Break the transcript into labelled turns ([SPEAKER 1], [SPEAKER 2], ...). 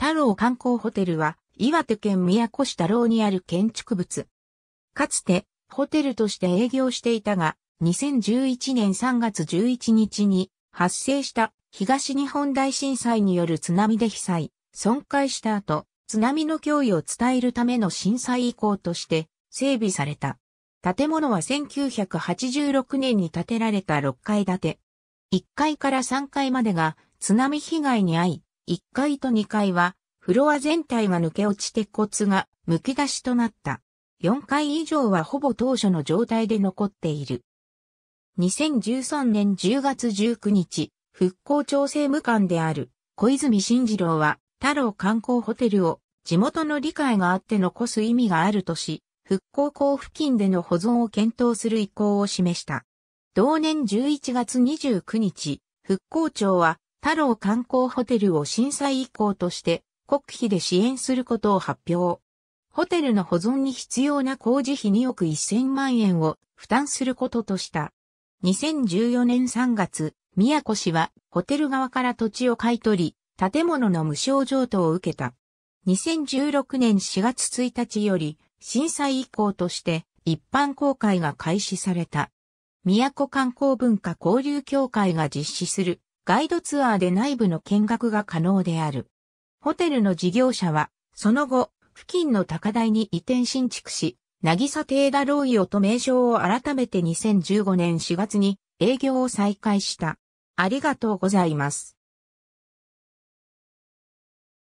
[SPEAKER 1] 太郎観光ホテルは、岩手県宮古市太郎にある建築物。
[SPEAKER 2] かつて、ホテルとして営業していたが、2011年3月11日に発生した東日本大震災による津波で被災、損壊した後、津波の脅威を伝えるための震災遺構として整備された。建物は1986年に建てられた6階建て。1階から3階までが津波被害に遭い、1階と2階は、フロア全体が抜け落ち鉄骨が剥き出しとなった。4階以上はほぼ当初の状態で残っている。2013年10月19日、復興調整無官である小泉慎次郎は、太郎観光ホテルを地元の理解があって残す意味があるとし、復興校付近での保存を検討する意向を示した。同年11月29日、復興庁は太郎観光ホテルを震災以降として国費で支援することを発表。ホテルの保存に必要な工事費2億1000万円を負担することとした。2014年3月、宮古市はホテル側から土地を買い取り、建物の無償譲渡を受けた。2016年4月1日より震災以降として一般公開が開始された。宮古観光文化交流協会が実施するガイドツアーで内部の見学が可能である。ホテルの事業者は、その後、付近の高台に移転新築し、渚テーダロイオと名称を改めて2015年4月に営業を再開
[SPEAKER 1] した。ありがとうございます。